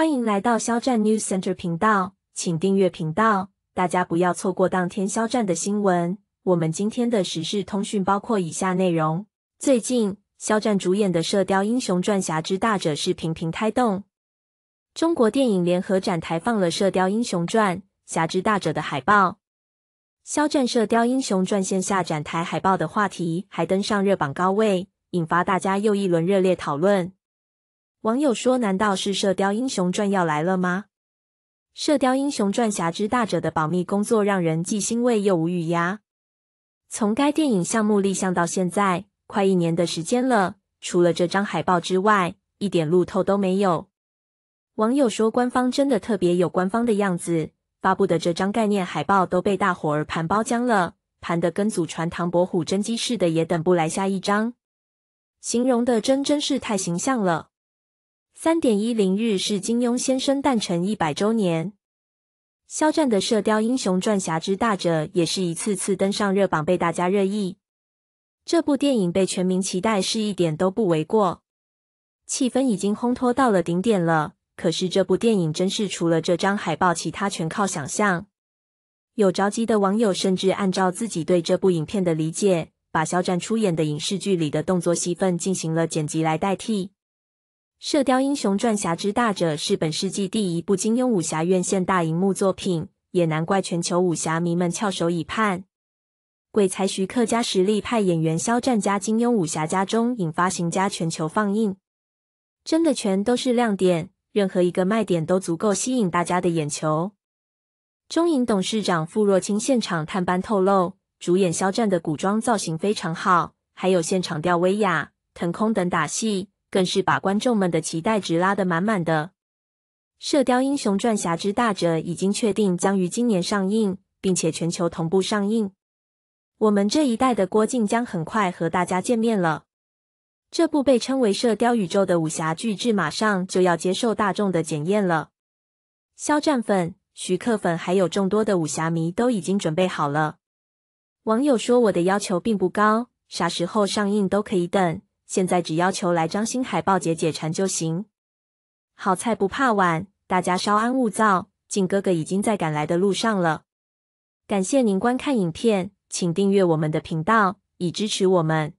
欢迎来到肖战 News Center 频道，请订阅频道，大家不要错过当天肖战的新闻。我们今天的时事通讯包括以下内容：最近，肖战主演的《射雕英雄传：侠之大者》是频频开动。中国电影联合展台放了《射雕英雄传：侠之大者》的海报，肖战《射雕英雄传》线下展台海报的话题还登上热榜高位，引发大家又一轮热烈讨论。网友说：“难道是《射雕英雄传》要来了吗？”《射雕英雄传》侠之大者的保密工作让人既欣慰又无语呀。从该电影项目立项到现在，快一年的时间了，除了这张海报之外，一点路透都没有。网友说：“官方真的特别有官方的样子，发布的这张概念海报都被大伙儿盘包浆了，盘的跟祖传唐伯虎真迹似的，也等不来下一张，形容的真真是太形象了。”三点一零日是金庸先生诞辰一百周年，肖战的《射雕英雄传：侠之大者》也是一次次登上热榜，被大家热议。这部电影被全民期待是一点都不为过，气氛已经烘托到了顶点了。可是这部电影真是除了这张海报，其他全靠想象。有着急的网友甚至按照自己对这部影片的理解，把肖战出演的影视剧里的动作戏份进行了剪辑来代替。《射雕英雄传》侠之大者是本世纪第一部金庸武侠院线大荧幕作品，也难怪全球武侠迷们翘首以盼。鬼才徐克加实力派演员肖战加金庸武侠加中影发行加全球放映，真的全都是亮点，任何一个卖点都足够吸引大家的眼球。中影董事长傅若清现场探班透露，主演肖战的古装造型非常好，还有现场吊威亚、腾空等打戏。更是把观众们的期待值拉得满满的。《射雕英雄传：侠之大者》已经确定将于今年上映，并且全球同步上映。我们这一代的郭靖将很快和大家见面了。这部被称为“射雕宇宙”的武侠巨制马上就要接受大众的检验了。肖战粉、徐克粉还有众多的武侠迷都已经准备好了。网友说：“我的要求并不高，啥时候上映都可以等。”现在只要求来张新海报解解馋就行。好菜不怕晚，大家稍安勿躁，靖哥哥已经在赶来的路上了。感谢您观看影片，请订阅我们的频道以支持我们。